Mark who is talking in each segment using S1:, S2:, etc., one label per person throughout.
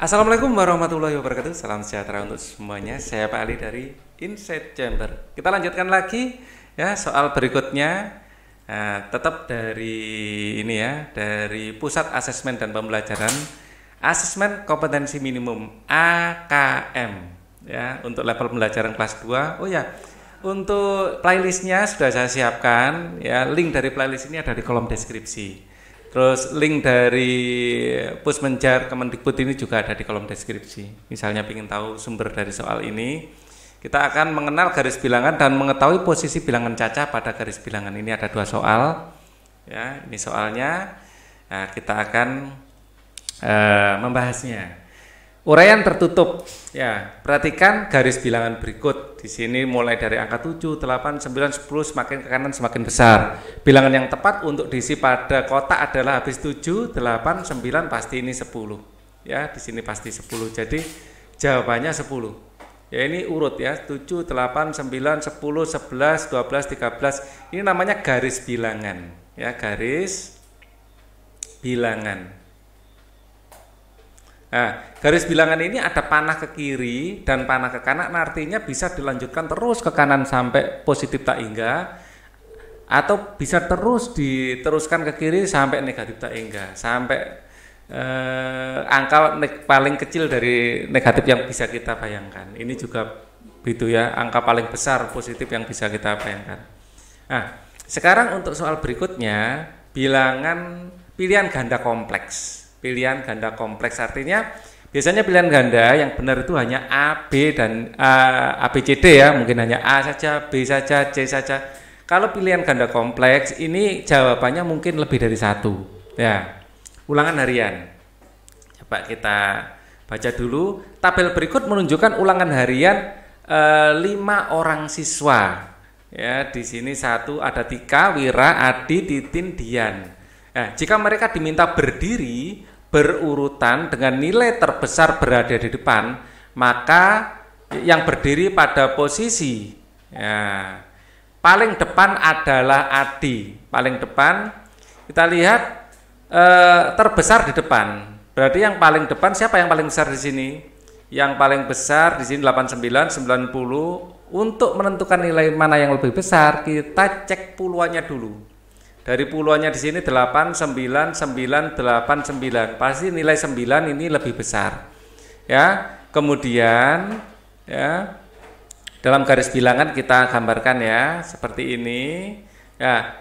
S1: Assalamualaikum warahmatullahi wabarakatuh. Salam sejahtera untuk semuanya. Saya Pak Ali dari Insight Chamber. Kita lanjutkan lagi ya soal berikutnya. Nah, tetap dari ini ya, dari Pusat Asesmen dan Pembelajaran Asesmen Kompetensi Minimum AKM ya untuk level pembelajaran kelas 2. Oh ya, untuk playlistnya sudah saya siapkan ya. Link dari playlist ini ada di kolom deskripsi. Terus link dari Pusmenjar Kemendikbud ini juga ada di kolom deskripsi. Misalnya ingin tahu sumber dari soal ini, kita akan mengenal garis bilangan dan mengetahui posisi bilangan cacah pada garis bilangan ini ada dua soal. Ya, ini soalnya. Nah, kita akan uh, membahasnya. Uraian tertutup. Ya, perhatikan garis bilangan berikut. Di sini mulai dari angka 7, 8, 9, 10 semakin ke kanan semakin besar. Bilangan yang tepat untuk diisi pada kotak adalah habis 7, 8, 9 pasti ini 10. Ya, di sini pasti 10. Jadi jawabannya 10. Ya, ini urut ya. 7, 8, 9, 10, 11, 12, 13. Ini namanya garis bilangan. Ya, garis bilangan. Nah, garis bilangan ini ada panah ke kiri dan panah ke kanan, nah, artinya bisa dilanjutkan terus ke kanan sampai positif tak hingga atau bisa terus diteruskan ke kiri sampai negatif tak hingga sampai eh, angka paling kecil dari negatif yang bisa kita bayangkan. Ini juga begitu ya, angka paling besar positif yang bisa kita bayangkan. Nah, sekarang untuk soal berikutnya, bilangan pilihan ganda kompleks pilihan ganda kompleks artinya biasanya pilihan ganda yang benar itu hanya A, B dan A, A B, C, D ya mungkin hanya A saja, B saja, C saja kalau pilihan ganda kompleks ini jawabannya mungkin lebih dari satu ya ulangan harian coba kita baca dulu tabel berikut menunjukkan ulangan harian eh, lima orang siswa ya di sini satu ada Tika, Wira, Adi, Titin, Dian Nah, jika mereka diminta berdiri berurutan dengan nilai terbesar berada di depan, maka yang berdiri pada posisi ya, paling depan adalah adi, paling depan kita lihat e, terbesar di depan. Berarti yang paling depan siapa yang paling besar di sini? Yang paling besar di sini 89 90 untuk menentukan nilai mana yang lebih besar kita cek puluhannya dulu. Dari puluhannya di sini 8, 9, 9, 8, 9. Pasti nilai 9 ini lebih besar. Ya. Kemudian ya dalam garis bilangan kita gambarkan ya seperti ini. Ya.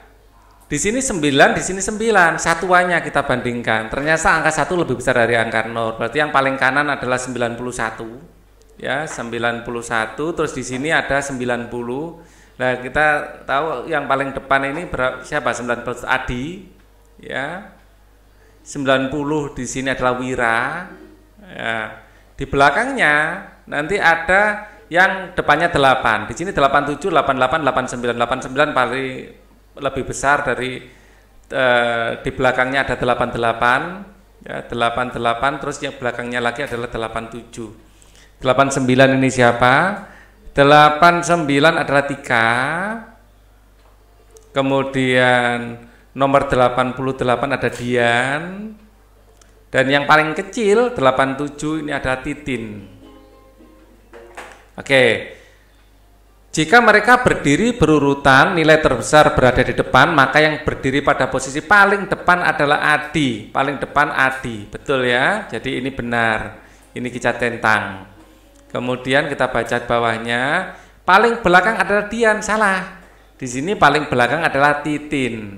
S1: Di sini 9, di sini 9, satuannya kita bandingkan. Ternyata angka 1 lebih besar dari angka 0. Berarti yang paling kanan adalah 91. Ya, 91 terus di sini ada 90 Nah, kita tahu yang paling depan ini berapa, siapa? 90 Adi, ya. 90 di sini adalah Wira. Ya. Di belakangnya nanti ada yang depannya 8. Di sini 87, 88, 89, 89 paling lebih besar dari eh, di belakangnya ada 88, ya 88 terus yang belakangnya lagi adalah 87. 89 ini siapa? delapan sembilan adalah tiga kemudian nomor 88 ada Dian dan yang paling kecil 87 ini ada Titin oke jika mereka berdiri berurutan nilai terbesar berada di depan maka yang berdiri pada posisi paling depan adalah Adi paling depan Adi betul ya jadi ini benar ini kita tentang Kemudian kita baca bawahnya, paling belakang adalah Dian, salah. Di sini paling belakang adalah Titin.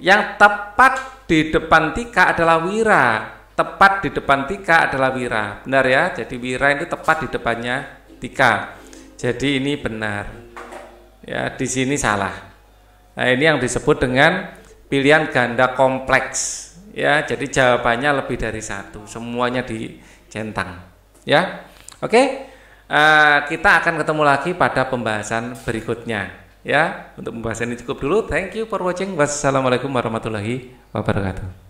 S1: Yang tepat di depan Tika adalah Wira. Tepat di depan Tika adalah Wira. Benar ya? Jadi Wira itu tepat di depannya Tika. Jadi ini benar. Ya, di sini salah. Nah, ini yang disebut dengan pilihan ganda kompleks. Ya, jadi jawabannya lebih dari satu. Semuanya dicentang. Ya. Oke, okay? uh, eh, kita akan ketemu lagi pada pembahasan berikutnya. Ya, untuk pembahasan ini cukup dulu. Thank you for watching. Wassalamualaikum warahmatullahi wabarakatuh.